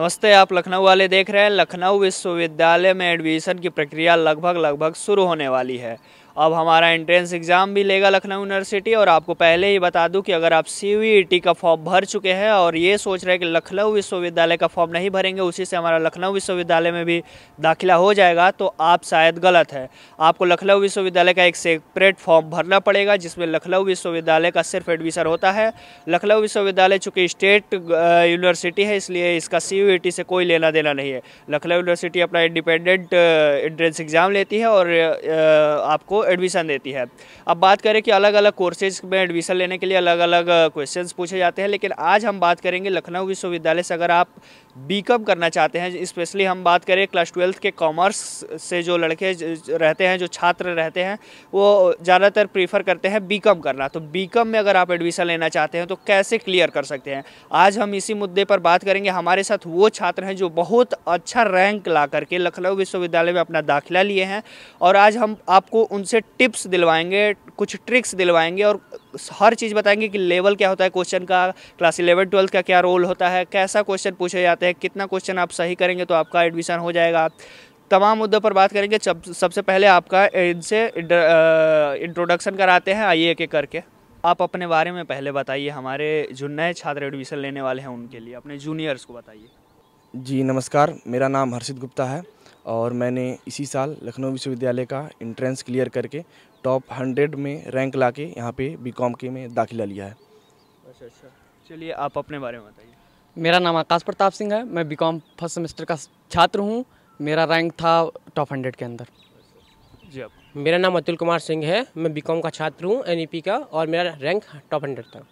नमस्ते आप लखनऊ वाले देख रहे हैं लखनऊ विश्वविद्यालय में एडमिशन की प्रक्रिया लगभग लगभग शुरू होने वाली है अब हमारा एंट्रेंस एग्ज़ाम भी लेगा लखनऊ यूनिवर्सिटी और आपको पहले ही बता दूं कि अगर आप सी e का फॉर्म भर चुके हैं और ये सोच रहे हैं कि लखनऊ विश्वविद्यालय का फॉर्म नहीं भरेंगे उसी से हमारा लखनऊ विश्वविद्यालय में भी दाखिला हो जाएगा तो आप शायद गलत है आपको लखनऊ विश्वविद्यालय का एक सेपरेट फॉर्म भरना पड़ेगा जिसमें लखनऊ विश्वविद्यालय का सिर्फ एडमिशन होता है लखनऊ विश्वविद्यालय चूँकि स्टेट यूनिवर्सिटी है इसलिए इसका सी e से कोई लेना देना नहीं है लखनऊ यूनिवर्सिटी अपना इंडिपेंडेंट एंट्रेंस एग्ज़ाम लेती है और आपको एडमिशन देती है अब बात करें कि अलग अलग कोर्सेज में एडमिशन लेने के लिए अलग अलग क्वेश्चन पूछे जाते हैं लेकिन आज हम बात करेंगे लखनऊ विश्वविद्यालय से अगर आप बी करना चाहते हैं स्पेशली हम बात करें क्लास ट्वेल्थ के कॉमर्स से जो लड़के रहते हैं जो छात्र रहते हैं वो ज़्यादातर प्रीफर करते हैं बी करना तो बी में अगर आप एडमिशन लेना चाहते हैं तो कैसे क्लियर कर सकते हैं आज हम इसी मुद्दे पर बात करेंगे हमारे साथ वो छात्र हैं जो बहुत अच्छा रैंक ला करके लखनऊ विश्वविद्यालय में अपना दाखिला लिए हैं और आज हम आपको उन उनसे टिप्स दिलवाएंगे कुछ ट्रिक्स दिलवाएंगे और हर चीज़ बताएंगे कि लेवल क्या होता है क्वेश्चन का क्लास इलेवन ट्वेल्थ का क्या रोल होता है कैसा क्वेश्चन पूछे जाते हैं कितना क्वेश्चन आप सही करेंगे तो आपका एडमिशन हो जाएगा तमाम मुद्दों पर बात करेंगे सबसे पहले आपका इनसे इंट्रोडक्शन कराते हैं आइए एक एक करके आप अपने बारे में पहले बताइए हमारे जो नए छात्र एडमिशन लेने वाले हैं उनके लिए अपने जूनियर्स को बताइए जी नमस्कार मेरा नाम हर्षित गुप्ता है और मैंने इसी साल लखनऊ विश्वविद्यालय का इंट्रेंस क्लियर करके टॉप हंड्रेड में रैंक ला के यहाँ पर बी के में दाखिला लिया है अच्छा अच्छा चलिए आप अपने बारे में बताइए मेरा नाम आकाश प्रताप सिंह है मैं बीकॉम फर्स्ट सेमेस्टर का छात्र हूँ मेरा रैंक था टॉप हंड्रेड के अंदर जी आप मेरा नाम अतुल कुमार सिंह है मैं बीकॉम का छात्र हूँ एन e का और मेरा रैंक टॉप हंड्रेड था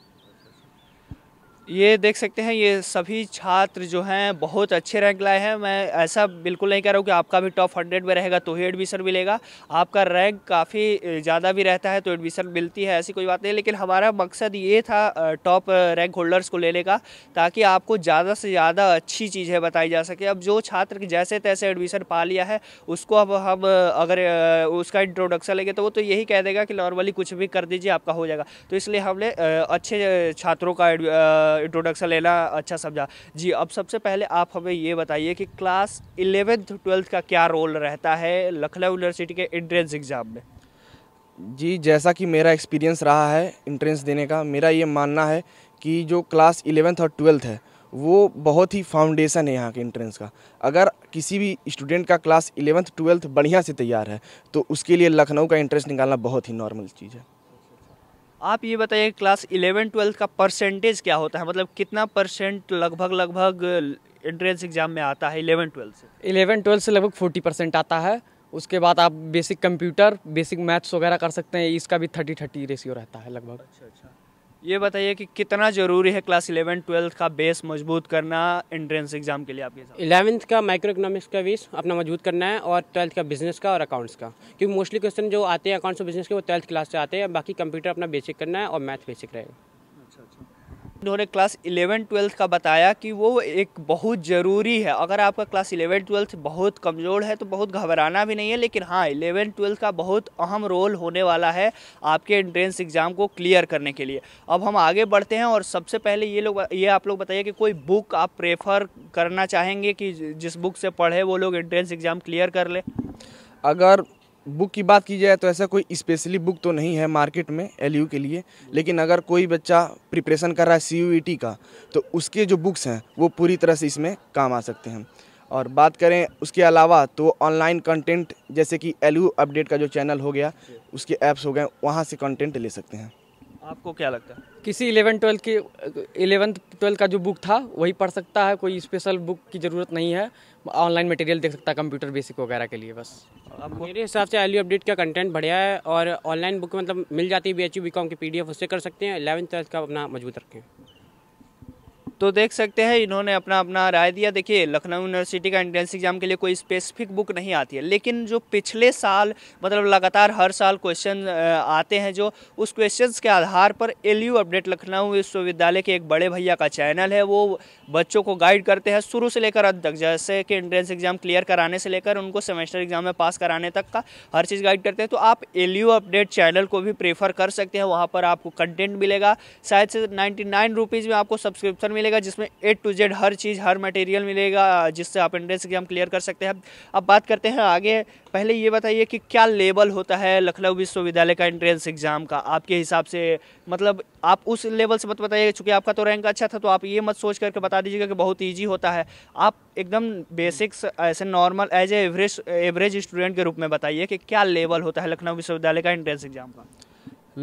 ये देख सकते हैं ये सभी छात्र जो हैं बहुत अच्छे रैंक लाए हैं मैं ऐसा बिल्कुल नहीं कह रहा हूँ कि आपका भी टॉप हंड्रेड में रहेगा तो ही एडमिशन मिलेगा आपका रैंक काफ़ी ज़्यादा भी रहता है तो एडमिशन मिलती है ऐसी कोई बात नहीं लेकिन हमारा मकसद ये था टॉप रैंक होल्डर्स को लेने का ताकि आपको ज़्यादा से ज़्यादा अच्छी चीज़ें बताई जा सके अब जो छात्र जैसे तैसे एडमिशन पा लिया है उसको अब हम अगर उसका इंट्रोडक्शन लेंगे तो वो तो यही कह देगा कि नॉर्मली कुछ भी कर दीजिए आपका हो जाएगा तो इसलिए हमने अच्छे छात्रों का इंट्रोडक्शन लेना अच्छा समझा जी अब सबसे पहले आप हमें ये बताइए कि क्लास इलेवेंथ ट्वेल्थ का क्या रोल रहता है लखनऊ यूनिवर्सिटी के एंट्रेंस एग्ज़ाम में जी जैसा कि मेरा एक्सपीरियंस रहा है इंट्रेंस देने का मेरा ये मानना है कि जो क्लास इलेवेंथ और ट्वेल्थ है वो बहुत ही फाउंडेशन है यहाँ के इंट्रेंस का अगर किसी भी स्टूडेंट का क्लास इलेवेंथ ट्वेल्थ बढ़िया से तैयार है तो उसके लिए लखनऊ का इंट्रेंस निकालना बहुत ही नॉर्मल चीज़ है आप ये बताइए क्लास इलेवन ट्वेल्थ का परसेंटेज क्या होता है मतलब कितना परसेंट लगभग लगभग एंट्रेंस एग्ज़ाम में आता है इलेवन ट्वेल्थ से इलेवन ट्वेल्थ से लगभग फोर्टी परसेंट आता है उसके बाद आप बेसिक कंप्यूटर बेसिक मैथ्स वगैरह कर सकते हैं इसका भी थर्टी थर्टी रेशियो रहता है लगभग अच्छा अच्छा ये बताइए कि कितना ज़रूरी है क्लास इलेवन ट्वेल्थ का बेस मजबूत करना एंट्रेंस एग्ज़ाम के लिए आपके साथ इलेवंथ का माइक्रो इकोनॉमिक्स का बेस अपना मजबूत करना है और ट्वेल्थ का बिजनेस का और अकाउंट्स का क्योंकि मोस्टली क्वेश्चन जो आते हैं अकाउंट्स और बिजनेस के वो ट्वेल्थ क्लास से आते हैं बाकी कंप्यूटर अपना बेसिक करना है और मैथ बेसिक रहेगा उन्होंने क्लास इलेवन ट्वेल्थ का बताया कि वो एक बहुत ज़रूरी है अगर आपका क्लास इलेवन ट्वेल्थ बहुत कमज़ोर है तो बहुत घबराना भी नहीं है लेकिन हाँ इलेवन ट्वेल्थ का बहुत अहम रोल होने वाला है आपके एंट्रेंस एग्ज़ाम को क्लियर करने के लिए अब हम आगे बढ़ते हैं और सबसे पहले ये लोग ये आप लोग बताइए कि कोई बुक आप प्रेफर करना चाहेंगे कि जिस बुक से पढ़े वो लोग एंट्रेंस एग्ज़ाम क्लियर कर ले अगर बुक की बात की जाए तो ऐसा कोई स्पेशली बुक तो नहीं है मार्केट में एल के लिए लेकिन अगर कोई बच्चा प्रिपरेशन कर रहा है सी e का तो उसके जो बुक्स हैं वो पूरी तरह से इसमें काम आ सकते हैं और बात करें उसके अलावा तो ऑनलाइन कंटेंट जैसे कि एल अपडेट का जो चैनल हो गया उसके ऐप्स हो गए वहाँ से कंटेंट ले सकते हैं आपको क्या लगता है किसी इलेवन ट्वेल्थ के इलेवन ट्वेल्थ का जो बुक था वही पढ़ सकता है कोई स्पेशल बुक की ज़रूरत नहीं है ऑनलाइन मटेरियल देख सकता है कंप्यूटर बेसिक वगैरह के लिए बस आपको मेरे हिसाब से एल्यू अपडेट का कंटेंट बढ़िया है और ऑनलाइन बुक मतलब मिल जाती है B H U B com की पी डी एफ उससे कर सकते हैं इलेवन ट्वेल्थ का अपना मजबूत रखें तो देख सकते हैं इन्होंने अपना अपना राय दिया देखिए लखनऊ यूनिवर्सिटी का एंट्रेंस एग्जाम के लिए कोई स्पेसिफिक बुक नहीं आती है लेकिन जो पिछले साल मतलब लगातार हर साल क्वेश्चन आते हैं जो उस क्वेश्चंस के आधार पर एल अपडेट लखनऊ विश्वविद्यालय के एक बड़े भैया का चैनल है वो बच्चों को गाइड करते हैं शुरू से लेकर अंत तक जैसे कि एंट्रेंस एग्जाम क्लियर कराने से लेकर उनको सेमेस्टर एग्जाम में पास कराने तक का हर चीज़ गाइड करते हैं तो आप एल अपडेट चैनल को भी प्रेफर कर सकते हैं वहाँ पर आपको कंटेंट मिलेगा शायद से नाइन्टी नाइन में आपको सब्सक्रिप्शन मिलेगा मिलेगा जिसमें ए टू जेड हर चीज़ हर मटेरियल मिलेगा जिससे आप एंट्रेंस एग्जाम क्लियर कर सकते हैं अब बात करते हैं आगे पहले ये बताइए कि क्या लेवल होता है लखनऊ विश्वविद्यालय का एंट्रेंस एग्ज़ाम का आपके हिसाब से मतलब आप उस लेवल से मत बताइएगा चूँकि आपका तो रैंक अच्छा था तो आप ये मत सोच करके बता दीजिएगा कि बहुत ईजी होता है आप एकदम बेसिक्स ऐसे normal as average average student के रूप में बताइए कि क्या लेवल होता है लखनऊ विश्वविद्यालय का एंट्रेंस एग्ज़ाम का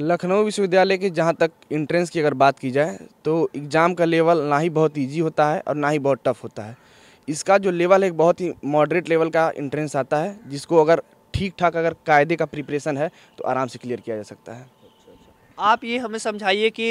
लखनऊ विश्वविद्यालय के जहाँ तक इंट्रेंस की अगर बात की जाए तो एग्ज़ाम का लेवल ना ही बहुत ईजी होता है और ना ही बहुत टफ होता है इसका जो लेवल है बहुत ही मॉडरेट लेवल का इंट्रेंस आता है जिसको अगर ठीक ठाक अगर कायदे का प्रिपरेशन है तो आराम से क्लियर किया जा सकता है आप ये हमें समझाइए कि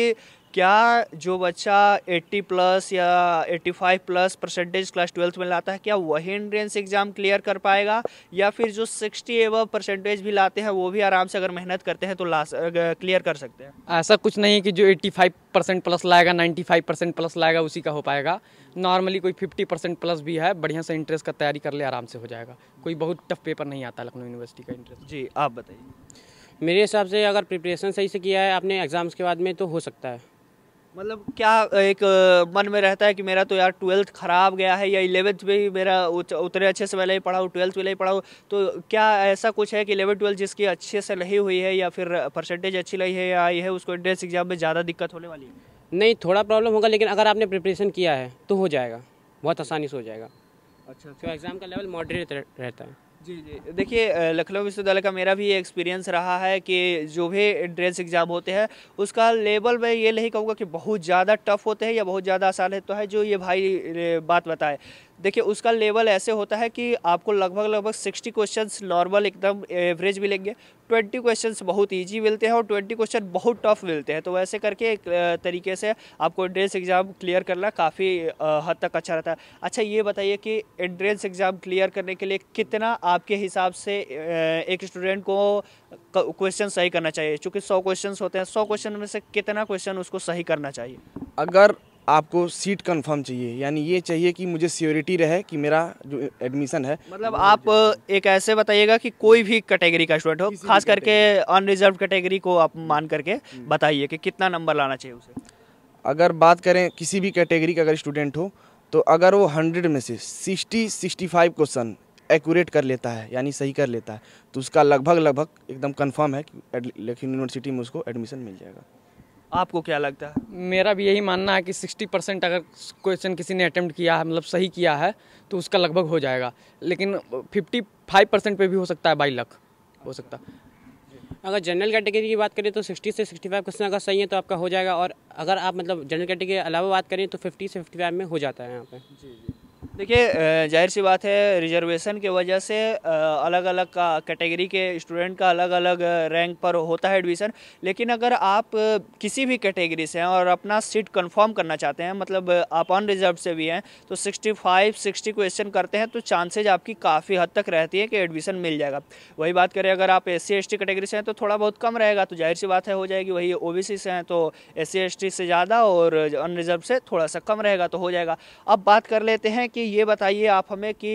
क्या जो बच्चा 80 प्लस या 85 प्लस परसेंटेज क्लास ट्वेल्थ में लाता है क्या वही एंट्रेंस एग्ज़ाम क्लियर कर पाएगा या फिर जो 60 एव परसेंटेज भी लाते हैं वो भी आराम से अगर मेहनत करते हैं तो ला क्लियर कर सकते हैं ऐसा कुछ नहीं है कि जो 85 परसेंट प्लस लाएगा 95 परसेंट प्लस लाएगा उसी का हो पाएगा नॉर्मली कोई फिफ्टी परसेंट प्लस भी है बढ़िया से इंट्रेंस का तैयारी कर ले आराम से हो जाएगा कोई बहुत टफ पेपर नहीं आता लखनऊ यूनिवर्सिटी का इंट्रेंस जी आप बताइए मेरे हिसाब से अगर प्रिपरेशन सही से किया है आपने एग्ज़ाम्स के बाद में तो हो सकता है मतलब क्या एक मन में रहता है कि मेरा तो यार ट्वेल्थ ख़राब गया है या इलेवेंथ में ही मेरा उतने अच्छे से पहले ही पढ़ाऊँ ट्वेल्थ पहले ही पढ़ाऊँ तो क्या ऐसा कुछ है कि इलेवन ट्वेल्थ जिसकी अच्छे से नहीं हुई है या फिर परसेंटेज अच्छी रही है या आई है उसको एंट्रेंस एग्ज़ाम में ज़्यादा दिक्कत होने वाली है नहीं थोड़ा प्रॉब्लम होगा लेकिन अगर आपने प्रिपरेशन किया है तो हो जाएगा बहुत आसानी से हो जाएगा अच्छा तो एग्ज़ाम का लेवल मॉडरेट रहता है जी जी देखिए लखनऊ विश्वविद्यालय का मेरा भी एक्सपीरियंस रहा है कि जो भी एंट्रेंस एग्ज़ाम होते हैं उसका लेवल मैं ये नहीं कहूँगा कि बहुत ज़्यादा टफ होते हैं या बहुत ज़्यादा आसान है तो है जो ये भाई बात बताए देखिए उसका लेवल ऐसे होता है कि आपको लगभग लगभग सिक्सटी क्वेश्चन नॉर्मल एकदम एवरेज मिलेंगे ट्वेंटी क्वेश्चन बहुत ईजी मिलते हैं और ट्वेंटी क्वेश्चन बहुत टफ मिलते हैं तो वैसे करके एक तरीके से आपको एंट्रेंस एग्ज़ाम क्लियर करना काफ़ी हद तक अच्छा रहता है अच्छा ये बताइए कि एंट्रेंस एग्ज़ाम क्लियर करने के लिए कितना आपके हिसाब से एक स्टूडेंट को क्वेश्चन सही करना चाहिए चूँकि सौ क्वेश्चन होते हैं सौ क्वेश्चन में से कितना क्वेश्चन उसको सही करना चाहिए अगर आपको सीट कंफर्म चाहिए यानी ये चाहिए कि मुझे सियोरिटी रहे कि मेरा जो एडमिशन है मतलब आप एक ऐसे बताइएगा कि कोई भी कैटेगरी का स्टूडेंट हो खास करके अनरिजर्व कैटेगरी को आप मान करके हम्म। बताइए कि कितना नंबर लाना चाहिए उसे अगर बात करें किसी भी कैटेगरी का अगर स्टूडेंट हो तो अगर वो हंड्रेड में से sixty sixty five question accurate कर लेता है यानी सही कर लेता है तो उसका लगभग लगभग एकदम कन्फर्म है कि लेकिन यूनिवर्सिटी में उसको एडमिशन मिल जाएगा आपको क्या लगता है मेरा भी यही मानना है कि 60 परसेंट अगर क्वेश्चन किसी ने अटैम्प्ट किया है मतलब सही किया है तो उसका लगभग हो जाएगा लेकिन 55 परसेंट पर भी हो सकता है बाई लक हो सकता है अगर जनरल कैटेगरी की बात करें तो 60 से 65 क्वेश्चन अगर सही है तो आपका हो जाएगा और अगर आप मतलब जनरल कैटेगरी के अलावा बात करें तो 50 से 55 में हो जाता है यहाँ पे जी जी देखिए जाहिर सी बात है रिजर्वेशन के वजह से अलग अलग का कैटेगरी के स्टूडेंट का अलग अलग रैंक पर होता है एडमिशन लेकिन अगर आप किसी भी कैटेगरी से हैं और अपना सीट कंफर्म करना चाहते हैं मतलब आप अन रिजर्व से भी हैं तो 65 60 क्वेश्चन करते हैं तो चांसेज आपकी काफ़ी हद तक रहती है कि एडमिशन मिल जाएगा वही बात करें अगर आप एस सी कैटेगरी से हैं तो थोड़ा बहुत कम रहेगा तो जाहिर सी बात है हो जाएगी वही ओ से हैं तो एस सी से ज़्यादा और अन रिजर्व से थोड़ा सा कम रहेगा तो हो जाएगा अब बात कर लेते हैं कि ये बताइए आप हमें कि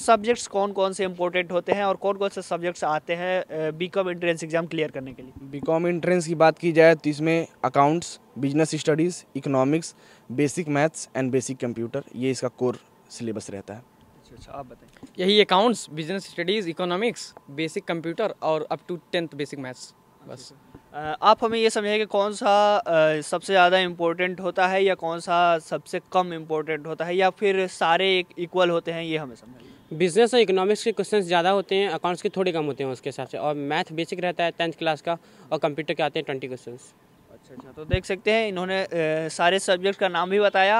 सब्जेक्ट्स कौन कौन से इम्पोर्टेंट होते हैं और कौन कौन से सब्जेक्ट्स आते हैं B com entrance exam clear करने के लिए बी कॉम एंट्रेंस की बात की जाए तो इसमें accounts business studies economics basic maths and basic computer ये इसका कोर सिलेबस रहता है अच्छा, अच्छा आप बताइए यही accounts business studies economics basic computer और up to tenth basic maths बस अच्छा, अच्छा। आप हमें ये समझाइए कि कौन सा सबसे ज़्यादा इम्पोर्टेंट होता है या कौन सा सबसे कम इम्पोर्टेंट होता है या फिर सारे इक्वल होते हैं ये हमें समझ बिजनेस और इकोनॉमिक्स के क्वेश्चंस ज़्यादा होते हैं अकाउंट्स के थोड़े कम होते हैं उसके हिसाब से और मैथ बेसिक रहता है टेंथ क्लास का और कंप्यूटर के आते हैं ट्वेंटी क्वेश्चन अच्छा अच्छा तो देख सकते हैं इन्होंने सारे सब्जेक्ट का नाम भी बताया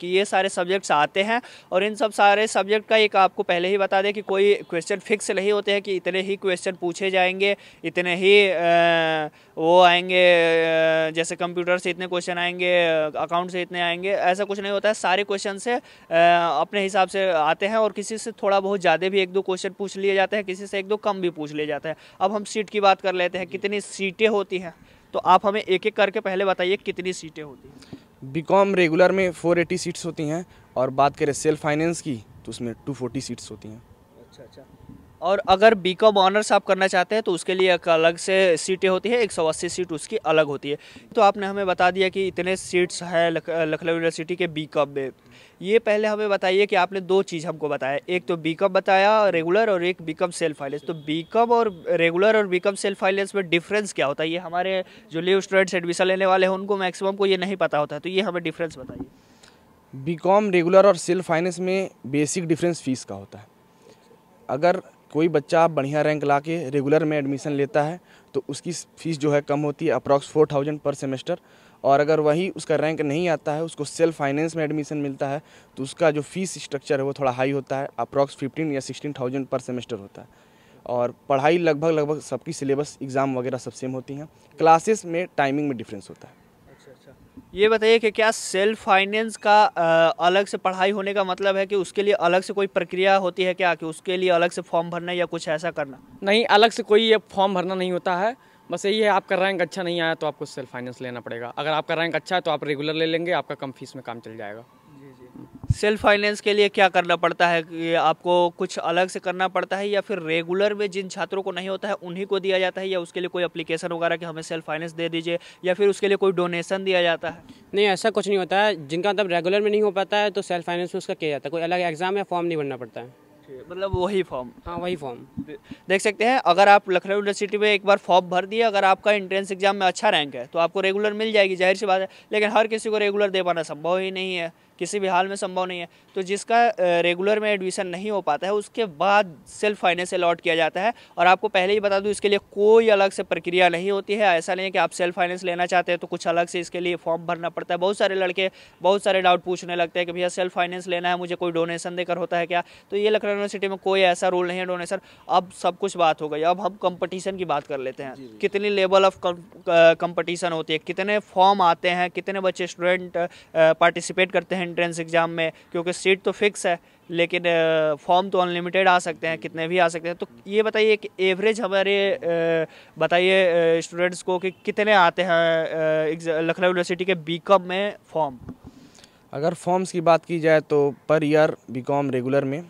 कि ये सारे सब्जेक्ट्स आते हैं और इन सब सारे सब्जेक्ट का एक आपको पहले ही बता दें कि कोई क्वेश्चन फिक्स नहीं होते हैं कि इतने ही क्वेश्चन पूछे जाएंगे इतने ही वो आएंगे जैसे कंप्यूटर से इतने क्वेश्चन आएंगे अकाउंट से इतने आएंगे ऐसा कुछ नहीं होता है सारे क्वेश्चन से अपने हिसाब से आते हैं और किसी से थोड़ा बहुत ज़्यादा भी एक दो क्वेश्चन पूछ लिए जाते हैं किसी से एक दो कम भी पूछ लिए जाते हैं अब हम सीट की बात कर लेते हैं कितनी सीटें होती हैं तो आप हमें एक एक करके पहले बताइए कितनी सीटें होती हैं बीकॉम रेगुलर में 480 सीट्स होती हैं और बात करें सेल्फ फाइनेंस की तो उसमें 240 सीट्स होती हैं और अगर बी कॉम ऑनर्स आप करना चाहते हैं तो उसके लिए एक अलग से सीटें होती है एक सौ अस्सी सीट उसकी अलग होती है तो आपने हमें बता दिया कि इतने सीट्स हैं लखनऊ यूनिवर्सिटी के बी कॉम में ये पहले हमें बताइए कि आपने दो चीज़ हमको बताया एक तो बी कॉम बताया रेगुलर और एक बी कॉम सेल्फ फाइनेंस तो बी कॉम और रेगुलर और बी कॉम सेल्फ फाइनेंस में डिफरेंस क्या होता है ये हमारे जो लीव स्टूडेंट्स एडमिशन लेने वाले हैं उनको मैक्सिमम को ये नहीं पता होता है तो ये हमें डिफरेंस बताइए बी कॉम रेगुलर और सेल्फ फाइनेंस में बेसिक डिफरेंस फीस का होता है अगर कोई बच्चा बढ़िया रैंक ला के रेगुलर में एडमिशन लेता है तो उसकी फ़ीस जो है कम होती है approx four thousand per semester और अगर वही उसका रैंक नहीं आता है उसको सेल्फ फाइनेंस में एडमिशन मिलता है तो उसका जो फीस स्ट्रक्चर है वो थोड़ा हाई होता है अप्रॉक्स फिफ्टीन या सिक्सटीन थाउजेंड पर सेमेस्टर होता है और पढ़ाई लगभग लगभग सबकी सिलेबस एग्ज़ाम वगैरह सब सेम होती हैं क्लासेस में टाइमिंग में डिफरेंस होता है ये बताइए कि क्या सेल्फ फाइनेंस का अलग से पढ़ाई होने का मतलब है कि उसके लिए अलग से कोई प्रक्रिया होती है क्या कि उसके लिए अलग से फॉर्म भरना या कुछ ऐसा करना नहीं अलग से कोई ये फॉर्म भरना नहीं होता है बस यही है आपका रैंक अच्छा नहीं आया तो आपको सेल्फ फाइनेंस लेना पड़ेगा अगर आपका रैंक अच्छा है तो आप रेगुलर ले लेंगे आपका कम फीस में काम चल जाएगा सेल्फ फाइनेंस के लिए क्या करना पड़ता है कि आपको कुछ अलग से करना पड़ता है या फिर रेगुलर में जिन छात्रों को नहीं होता है उन्हीं को दिया जाता है या उसके लिए कोई अप्लीकेशन वगैरह कि हमें सेल्फ फाइनेंस दे दीजिए या फिर उसके लिए कोई डोनेशन दिया जाता है नहीं ऐसा कुछ नहीं होता है जिनका मतलब रेगुलर में नहीं हो पाता है तो सेल्फ फाइनेंस में उसका किया जाता है कोई अलग एग्जाम या फॉर्म नहीं भरना पड़ता है मतलब वही फॉर्म हाँ वही फॉर्म देख सकते हैं अगर आप लखनऊ यूनिवर्सिटी में एक बार फॉर्म भर दिए अगर आपका एंट्रेंस एग्जाम में अच्छा रैंक है तो आपको रेगुलर मिल जाएगी जाहिर सी बात है लेकिन हर किसी को रेगुलर दे पाना संभव ही नहीं है किसी भी हाल में संभव नहीं है तो जिसका रेगुलर में एडमिशन नहीं हो पाता है उसके बाद सेल्फ फाइनेंस अलॉट किया जाता है और आपको पहले ही बता दूँ इसके लिए कोई अलग से प्रक्रिया नहीं होती है ऐसा नहीं है कि आप सेल्फ फाइनेंस लेना चाहते हैं तो कुछ अलग से इसके लिए फॉर्म भरना पड़ता है बहुत सारे लड़के बहुत सारे डाउट पूछने लगते हैं कि भैया सेल्फ फाइनेंस लेना है मुझे कोई डोनेशन देकर होता है क्या तो ये लखनऊ यूनिवर्सिटी में कोई ऐसा रूल नहीं है डोनेशन अब सब कुछ बात हो गई अब हम कंपटीशन की बात कर लेते हैं कितनी लेवल ऑफ कंपटीशन होती है कितने फॉर्म आते हैं कितने बच्चे स्टूडेंट पार्टिसिपेट करते हैं एंट्रेंस एग्ज़ाम में क्योंकि सीट तो फिक्स है लेकिन फॉर्म तो अनलिमिटेड आ सकते हैं कितने भी आ सकते हैं तो ये बताइए कि एवरेज हमारे बताइए स्टूडेंट्स को कि कितने आते हैं लखनऊ यूनिवर्सिटी के बी में फॉर्म अगर फॉर्म्स की बात की जाए तो पर ईयर बी रेगुलर में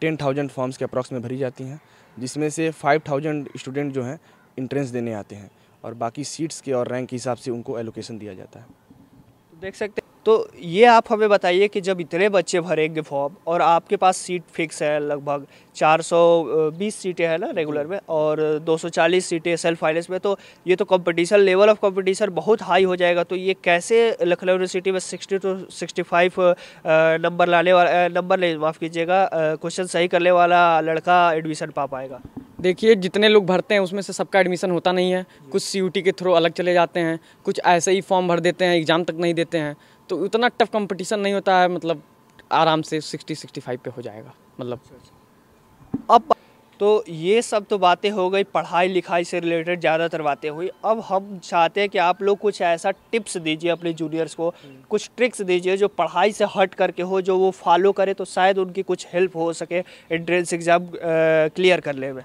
टेन थाउजेंड फॉर्म्स के अप्रॉक्स में भरी जाती हैं जिसमें से फाइव थाउजेंड स्टूडेंट जो हैं इंट्रेंस देने आते हैं और बाकी सीट्स के और रैंक के हिसाब से उनको एलोकेशन दिया जाता है तो देख सकते हैं तो ये आप हमें बताइए कि जब इतने बच्चे भरेंगे फॉर्म और आपके पास सीट फिक्स है लगभग 420 सीटें हैं ना रेगुलर में और 240 सीटें सेल्फ फाइनेंस में तो ये तो कंपटीशन लेवल ऑफ कंपटीशन बहुत हाई हो जाएगा तो ये कैसे लखनऊ यूनिवर्सिटी में 60 टू 65 नंबर लाने वाला नंबर ले माफ़ कीजिएगा क्वेश्चन सही करने वाला लड़का एडमिशन पा पाएगा देखिए जितने लोग भरते हैं उसमें से सबका एडमिशन होता नहीं है कुछ सी के थ्रू अलग चले जाते हैं कुछ ऐसे ही फॉर्म भर देते हैं एग्ज़ाम तक नहीं देते हैं तो उतना टफ कंपटीशन नहीं होता है मतलब आराम से सिक्सटी सिक्सटी फाइव पे हो जाएगा मतलब अब तो ये सब तो बातें हो गई पढ़ाई लिखाई से रिलेटेड ज़्यादातर बातें हुई अब हम चाहते हैं कि आप लोग कुछ ऐसा टिप्स दीजिए अपने जूनियर्स को कुछ ट्रिक्स दीजिए जो पढ़ाई से हट करके हो जो वो फॉलो करे तो शायद उनकी कुछ हेल्प हो सके एंट्रेंस एग्ज़ाम क्लियर करने में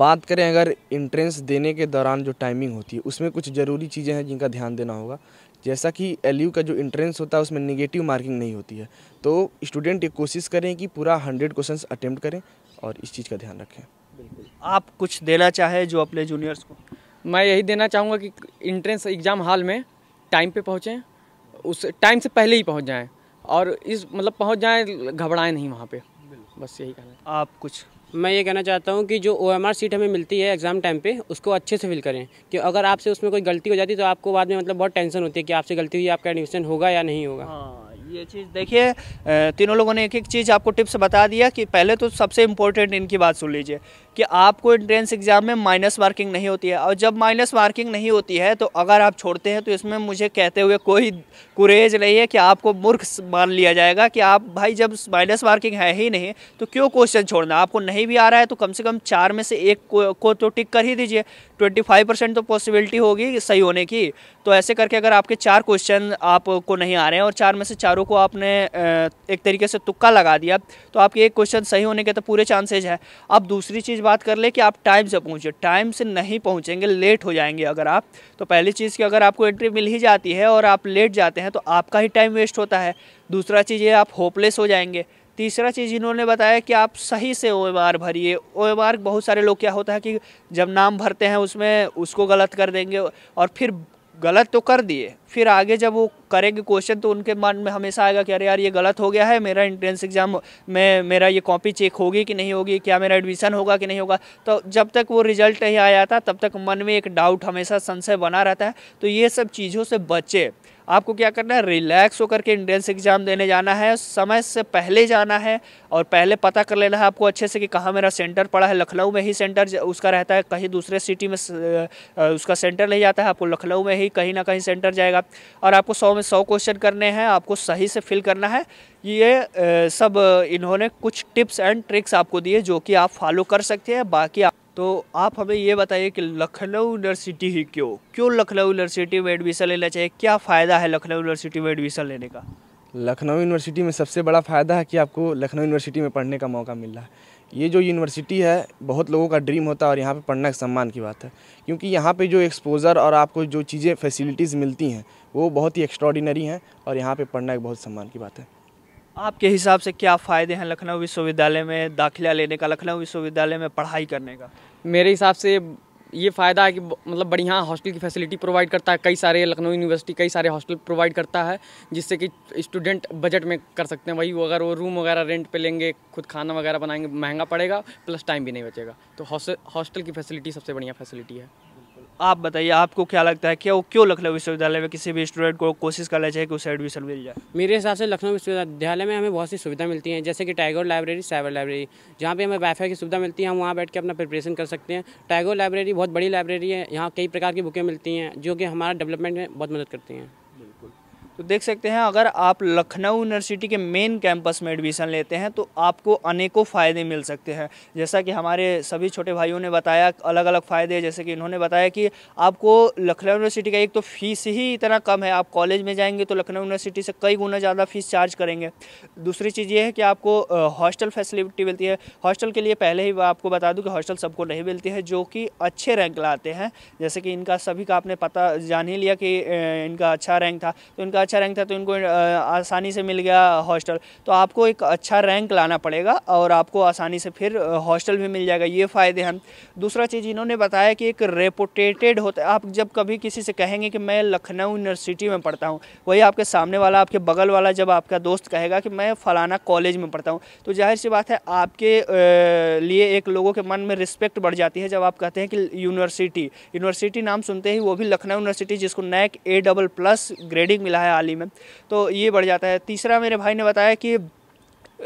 बात करें अगर इंट्रेंस देने के दौरान जो टाइमिंग होती है उसमें कुछ ज़रूरी चीज़ें हैं जिनका ध्यान देना होगा जैसा कि एल का जो इंट्रेंस होता है उसमें निगेटिव मार्किंग नहीं होती है तो स्टूडेंट ये कोशिश करें कि पूरा हंड्रेड क्वेश्चन अटैम्प्ट करें और इस चीज़ का ध्यान रखें बिल्कुल आप कुछ देना चाहें जो अपने जूनियर्स को मैं यही देना चाहूँगा कि इंट्रेंस एग्ज़ाम हॉल में टाइम पे पहुँचें उस टाइम से पहले ही पहुँच जाएँ और इस मतलब पहुँच जाएँ घबराएँ नहीं वहाँ पर बस यही कहना आप कुछ मैं ये कहना चाहता हूँ कि जो ओ एम आर सीट हमें मिलती है एग्ज़ाम टाइम पे उसको अच्छे से फिल करें कि अगर आपसे उसमें कोई गलती हो जाती है तो आपको बाद में मतलब बहुत टेंशन होती है कि आपसे गलती हुई आपका एडमिशन होगा या नहीं होगा हाँ। ये चीज़ देखिए तीनों लोगों ने एक एक चीज़ आपको टिप्स बता दिया कि पहले तो सबसे इम्पोर्टेंट इनकी बात सुन लीजिए कि आपको एंट्रेंस एग्ज़ाम में माइनस मार्किंग नहीं होती है और जब माइनस मार्किंग नहीं होती है तो अगर आप छोड़ते हैं तो इसमें मुझे कहते हुए कोई कुरेज नहीं है कि आपको मूर्ख मान लिया जाएगा कि आप भाई जब माइनस मार्किंग है ही नहीं तो क्यों क्वेश्चन छोड़ना आपको नहीं भी आ रहा है तो कम से कम चार में से एक को, को तो टिक कर ही दीजिए ट्वेंटी फाइव परसेंट तो पॉसिबिलिटी होगी सही होने की तो ऐसे करके अगर आपके चार क्वेश्चन आपको नहीं आ रहे हैं और चार में से चारों चारों को आपने एक तरीके से तुक्का लगा दिया तो आपके एक क्वेश्चन सही होने के तो पूरे चांसेज है अब दूसरी चीज़ बात कर ले कि आप टाइम से पहुँचे टाइम से नहीं पहुँचेंगे लेट हो जाएंगे अगर आप तो पहली चीज़ की अगर आपको एंट्री मिल ही जाती है और आप लेट जाते हैं तो आपका ही टाइम वेस्ट होता है दूसरा चीज़ ये आप होपलेस हो जाएंगे तीसरा चीज़ इन्होंने बताया कि आप सही से ओ भरिए ओ बहुत सारे लोग क्या होता है कि जब नाम भरते हैं उसमें उसको गलत कर देंगे और फिर गलत तो कर दिए फिर आगे जब वो करेंगे क्वेश्चन तो उनके मन में हमेशा आएगा कि अरे यार ये गलत हो गया है मेरा इंट्रेंस एग्ज़ाम में मेरा ये कॉपी चेक होगी कि नहीं होगी क्या मेरा एडमिशन होगा कि नहीं होगा तो जब तक वो रिजल्ट नहीं आया था तब तक मन में एक डाउट हमेशा संशय बना रहता है तो ये सब चीज़ों से बचे आपको क्या करना है रिलैक्स होकर के इंट्रेंस एग्ज़ाम देने जाना है समय से पहले जाना है और पहले पता कर लेना है आपको अच्छे से कि कहाँ मेरा सेंटर पड़ा है लखनऊ में ही सेंटर उसका रहता है कहीं दूसरे सिटी में उसका सेंटर नहीं जाता है आपको लखनऊ में ही कहीं ना कहीं सेंटर जाएगा और आपको सौ में सौ क्वेश्चन करने हैं आपको सही से फिल करना है ये सब इन्होंने कुछ टिप्स एंड ट्रिक्स आपको दिए जो कि आप फॉलो कर सकते हैं बाकी आप तो आप हमें ये बताइए कि लखनऊ यूनिवर्सिटी ही क्यों क्यों लखनऊ यूनिवर्सिटी में एडमिशन लेना चाहिए क्या फ़ायदा है लखनऊ यूनिवर्सिटी में एडमिशन लेने का लखनऊ यूनिवर्सिटी में सबसे बड़ा फ़ायदा है कि आपको लखनऊ यूनिवर्सिटी में पढ़ने का मौका मिल रहा है ये जो यूनिवर्सिटी है बहुत लोगों का ड्रीम होता है और यहाँ पर पढ़ना एक सम्मान की बात है क्योंकि यहाँ पर जो एक्सपोज़र और आपको जो चीज़ें फैसिलिटीज़ मिलती हैं वो बहुत ही एक्स्ट्रॉडिनरी हैं और यहाँ पर पढ़ना एक बहुत सम्मान की बात है आपके हिसाब से क्या फ़ायदे हैं लखनऊ विश्वविद्यालय में दाखिला लेने का लखनऊ विश्वविद्यालय में पढ़ाई करने का मेरे हिसाब से ये फ़ायदा है कि मतलब बढ़िया हॉस्टल की फैसिलिटी प्रोवाइड करता है कई सारे लखनऊ यूनिवर्सिटी कई सारे हॉस्टल प्रोवाइड करता है जिससे कि स्टूडेंट बजट में कर सकते हैं वही वो अगर वो रूम वगैरह रेंट पे लेंगे खुद खाना वगैरह बनाएंगे महंगा पड़ेगा प्लस टाइम भी नहीं बचेगा तो हॉस्टल की फैसिलिटी सबसे बढ़िया फैसिलिटी है आप बताइए आपको क्या लगता है क्या वो क्यों लखनऊ विश्वविद्यालय में किसी भी स्टूडेंट को कोशिश करना चाहिए कि उसे एडमिशन मिल जाए मेरे हिसाब से लखनऊ विश्वविद्यालय में हमें बहुत सी सुविधा मिलती है जैसे कि टाइगर लाइब्रेरी साइबर लाइब्रेरी जहाँ पे हमें वाईफाई की सुविधा मिलती है हम वहाँ बैठ के अपना प्रिपरेशन कर सकते हैं टाइगर लाइब्रेरी बहुत बड़ी लाइब्रेरी है यहाँ कई प्रकार की बुकें मिलती हैं जो कि हमारा डेवलपमेंट में बहुत मदद करती हैं तो देख सकते हैं अगर आप लखनऊ यूनिवर्सिटी के मेन कैंपस में एडमिशन लेते हैं तो आपको अनेकों फ़ायदे मिल सकते हैं जैसा कि हमारे सभी छोटे भाइयों ने बताया अलग अलग फ़ायदे जैसे कि इन्होंने बताया कि आपको लखनऊ यूनिवर्सिटी का एक तो फ़ीस ही इतना कम है आप कॉलेज में जाएंगे तो लखनऊ यूनिवर्सिटी से कई गुना ज़्यादा फ़ीस चार्ज करेंगे दूसरी चीज़ ये है कि आपको हॉस्टल फैसिलिटी मिलती है हॉस्टल के लिए पहले ही आपको बता दूँ कि हॉस्टल सबको नहीं मिलती है जो कि अच्छे रैंक लाते हैं जैसे कि इनका सभी का आपने पता जान ही लिया कि इनका अच्छा रैंक था तो इनका अच्छा रैंक था तो इनको आसानी से मिल गया हॉस्टल तो आपको एक अच्छा रैंक लाना पड़ेगा और आपको आसानी से फिर हॉस्टल भी मिल जाएगा ये फ़ायदे हैं दूसरा चीज़ इन्होंने बताया कि एक रेपोटेटेड होता आप जब कभी किसी से कहेंगे कि मैं लखनऊ यूनिवर्सिटी में पढ़ता हूँ वही आपके सामने वाला आपके बगल वाला जब आपका दोस्त कहेगा कि मैं फ़लाना कॉलेज में पढ़ता हूँ तो जाहिर सी बात है आपके लिए एक लोगों के मन में रिस्पेक्ट बढ़ जाती है जब आप कहते हैं कि यूनिवर्सिटी यूनिवर्सिटी नाम सुनते ही वो भी लखनऊ यूनिवर्सिटी जिसको NAAC A double plus grading मिला है तालीम में तो ये बढ़ जाता है तीसरा मेरे भाई ने बताया कि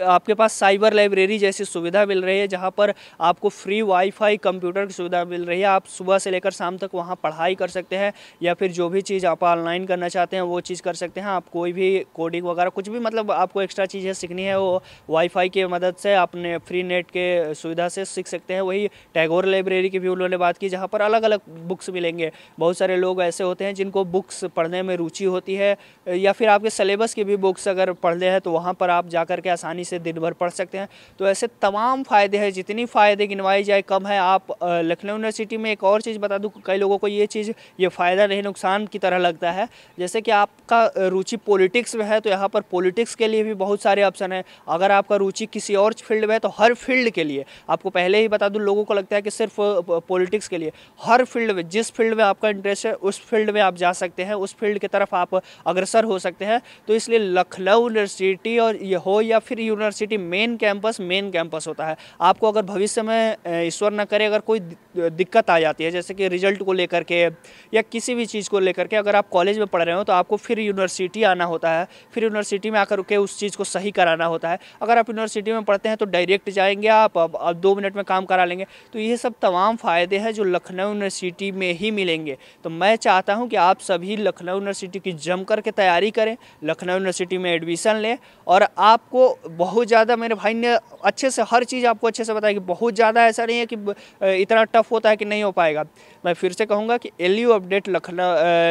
आपके पास साइबर लाइब्रेरी जैसी सुविधा मिल रही है जहाँ पर आपको फ्री वाईफाई कंप्यूटर की सुविधा मिल रही है आप सुबह से लेकर शाम तक वहाँ पढ़ाई कर सकते हैं या फिर जो भी चीज़ आप ऑनलाइन करना चाहते हैं वो चीज़ कर सकते हैं आप कोई भी कोडिंग वगैरह कुछ भी मतलब आपको एक्स्ट्रा चीज़ें सीखनी है वो वाईफाई की मदद से आपने फ्री नेट के सुविधा से सीख सकते हैं वही टैगोर लाइब्रेरी की भी उन्होंने बात की जहाँ पर अलग अलग बुक्स मिलेंगे बहुत सारे लोग ऐसे होते हैं जिनको बुक्स पढ़ने में रुचि होती है या फिर आपके सिलेबस की भी बुक्स अगर पढ़ने हैं तो वहाँ पर आप जा के आसानी आसानी से दिन भर पढ़ सकते हैं तो ऐसे तमाम फ़ायदे हैं जितनी फ़ायदे गिनवाई जाए कम है आप लखनऊ यूनिवर्सिटी में एक और चीज़ बता दूँ कई लोगों को ये चीज़ ये फ़ायदा नहीं नुकसान की तरह लगता है जैसे कि आपका रुचि पॉलिटिक्स में है तो यहाँ पर पॉलिटिक्स के लिए भी बहुत सारे ऑप्शन हैं अगर आपका रुचि किसी और फील्ड में है तो हर फील्ड के लिए आपको पहले ही बता दूँ लोगों को लगता है कि सिर्फ पॉलिटिक्स के लिए हर फील्ड में जिस फील्ड में आपका इंटरेस्ट है उस फील्ड में आप जा सकते हैं उस फील्ड की तरफ आप अग्रसर हो सकते हैं तो इसलिए लखनऊ यूनिवर्सिटी और हो या फिर university main campus main campus होता है आपको अगर भविष्य में ईश्वर न करे अगर कोई दिक्कत आ जाती है जैसे कि रिजल्ट को लेकर के या किसी भी चीज़ को लेकर के अगर आप कॉलेज में पढ़ रहे हो तो आपको फिर यूनिवर्सिटी आना होता है फिर यूनिवर्सिटी में आकर के उस चीज़ को सही कराना होता है अगर आप यूनिवर्सिटी में पढ़ते हैं तो डायरेक्ट जाएंगे आप अब दो मिनट में काम करा लेंगे तो ये सब तमाम फ़ायदे हैं जो लखनऊ यूनिवर्सिटी में ही मिलेंगे तो मैं चाहता हूँ कि आप सभी लखनऊ यूनिवर्सिटी की जम करके तैयारी करें लखनऊ यूनिवर्सिटी में एडमिशन लें और आपको बहुत ज़्यादा मेरे भाई ने अच्छे से हर चीज़ आपको अच्छे से कि बहुत ज़्यादा ऐसा नहीं है कि इतना टफ होता है कि नहीं हो पाएगा मैं फिर से कहूँगा कि L update Lucknow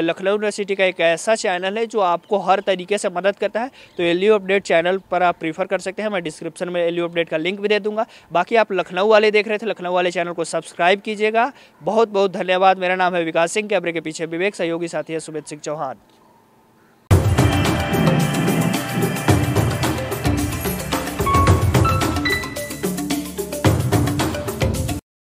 Lucknow university का एक ऐसा चैनल है जो आपको हर तरीके से मदद करता है तो एल अपडेट चैनल पर आप प्रीफर कर सकते हैं मैं डिस्क्रिप्शन में एल अपडेट का लिंक भी दे दूँगा बाकी आप लखनऊ वाले देख रहे थे लखनऊ वाले चैनल को सब्सक्राइब कीजिएगा बहुत बहुत धन्यवाद मेरा नाम है विकास सिंह कैमरे के पीछे विवेक सहयोगी साथी है सुमित सिंह चौहान